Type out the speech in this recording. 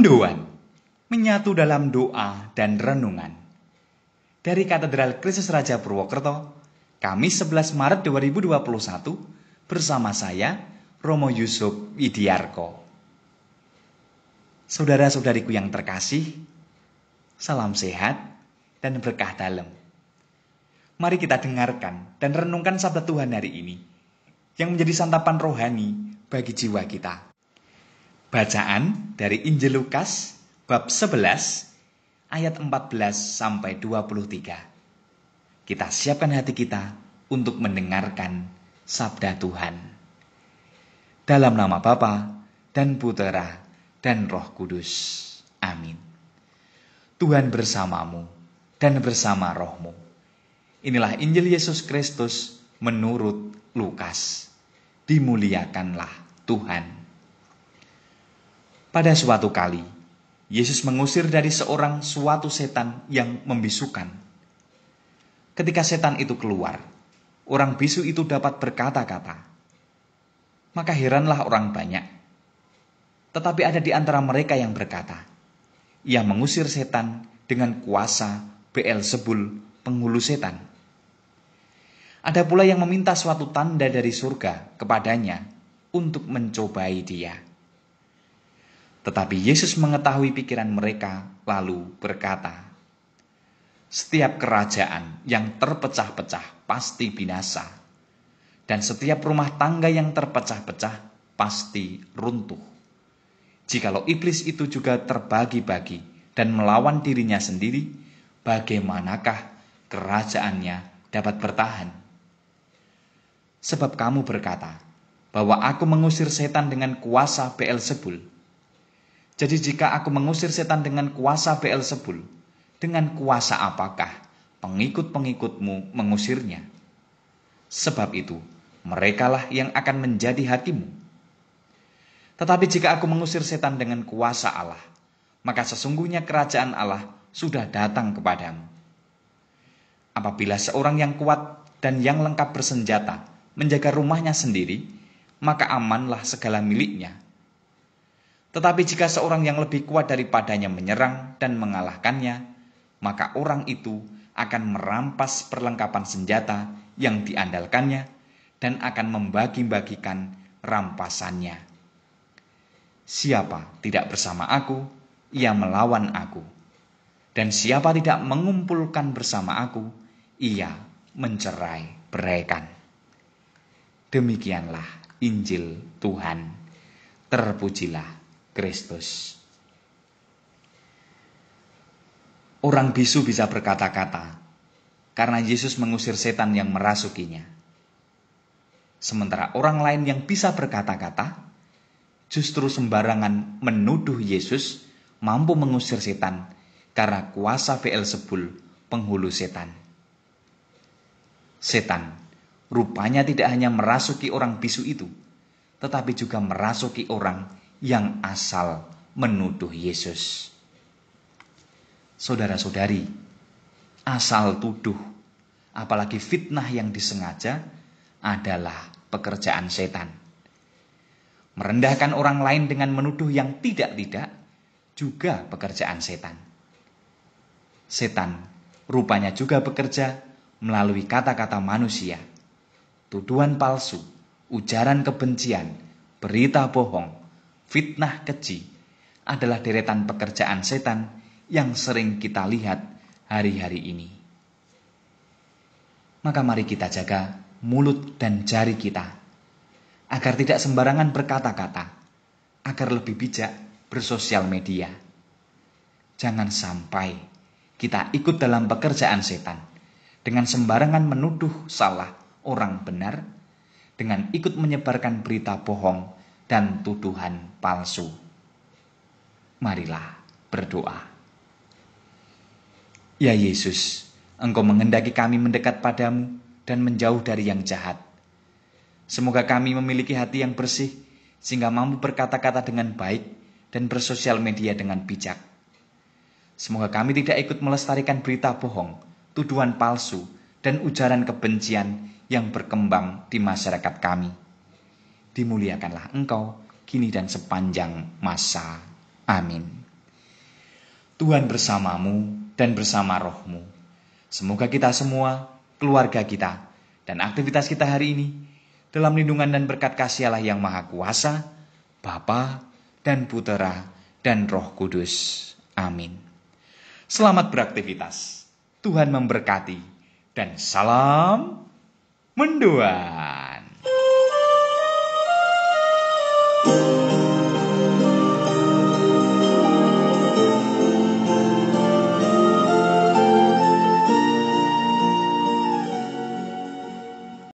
Penduan, menyatu dalam doa dan renungan. Dari Katedral Krisis Raja Purwokerto, Kamis 11 Maret 2021 bersama saya Romo Yusuf Widiarko. Saudara-saudariku yang terkasih, salam sehat dan berkah dalam. Mari kita dengarkan dan renungkan sabda Tuhan hari ini yang menjadi santapan rohani bagi jiwa kita. Bacaan dari Injil Lukas bab 11 ayat 14 sampai 23. Kita siapkan hati kita untuk mendengarkan sabda Tuhan. Dalam nama Bapa dan Putera dan Roh Kudus. Amin. Tuhan bersamamu dan bersama rohmu. Inilah Injil Yesus Kristus menurut Lukas. Dimuliakanlah Tuhan. Pada suatu kali, Yesus mengusir dari seorang suatu setan yang membisukan. Ketika setan itu keluar, orang bisu itu dapat berkata-kata. Maka heranlah orang banyak. Tetapi ada di antara mereka yang berkata, ia mengusir setan dengan kuasa Sebul, penghulu setan. Ada pula yang meminta suatu tanda dari surga kepadanya untuk mencobai dia. Tetapi Yesus mengetahui pikiran mereka, lalu berkata, "Setiap kerajaan yang terpecah-pecah pasti binasa, dan setiap rumah tangga yang terpecah-pecah pasti runtuh. Jikalau iblis itu juga terbagi-bagi dan melawan dirinya sendiri, bagaimanakah kerajaannya dapat bertahan?" Sebab kamu berkata bahwa aku mengusir setan dengan kuasa Beelzebul, jadi jika aku mengusir setan dengan kuasa Beelzebul, dengan kuasa apakah pengikut-pengikutmu mengusirnya? Sebab itu, merekalah yang akan menjadi hatimu. Tetapi jika aku mengusir setan dengan kuasa Allah, maka sesungguhnya kerajaan Allah sudah datang kepadamu. Apabila seorang yang kuat dan yang lengkap bersenjata menjaga rumahnya sendiri, maka amanlah segala miliknya tetapi jika seorang yang lebih kuat daripadanya menyerang dan mengalahkannya, maka orang itu akan merampas perlengkapan senjata yang diandalkannya dan akan membagi-bagikan rampasannya. Siapa tidak bersama aku, ia melawan aku. Dan siapa tidak mengumpulkan bersama aku, ia mencerai beraikan. Demikianlah Injil Tuhan. Terpujilah Kristus. Orang bisu bisa berkata-kata karena Yesus mengusir setan yang merasukinya. Sementara orang lain yang bisa berkata-kata justru sembarangan menuduh Yesus mampu mengusir setan karena kuasa VL Sebul penghulu setan. Setan rupanya tidak hanya merasuki orang bisu itu, tetapi juga merasuki orang yang asal menuduh Yesus. Saudara-saudari, asal tuduh, apalagi fitnah yang disengaja, adalah pekerjaan setan. Merendahkan orang lain dengan menuduh yang tidak-tidak juga pekerjaan setan. Setan rupanya juga bekerja melalui kata-kata manusia, tuduhan palsu, ujaran kebencian, berita bohong, fitnah keji adalah deretan pekerjaan setan yang sering kita lihat hari-hari ini. Maka mari kita jaga mulut dan jari kita agar tidak sembarangan berkata-kata, agar lebih bijak bersosial media. Jangan sampai kita ikut dalam pekerjaan setan dengan sembarangan menuduh salah orang benar, dengan ikut menyebarkan berita bohong dan tuduhan palsu. Marilah berdoa. Ya Yesus, Engkau mengendaki kami mendekat padamu dan menjauh dari yang jahat. Semoga kami memiliki hati yang bersih, sehingga mampu berkata-kata dengan baik dan bersosial media dengan bijak. Semoga kami tidak ikut melestarikan berita bohong, tuduhan palsu, dan ujaran kebencian yang berkembang di masyarakat kami dimuliakanlah engkau kini dan sepanjang masa. Amin. Tuhan bersamamu dan bersama rohmu. Semoga kita semua, keluarga kita, dan aktivitas kita hari ini dalam lindungan dan berkat kasih Allah yang maha kuasa, Bapa dan Putera dan Roh Kudus. Amin. Selamat beraktivitas. Tuhan memberkati dan salam mendua.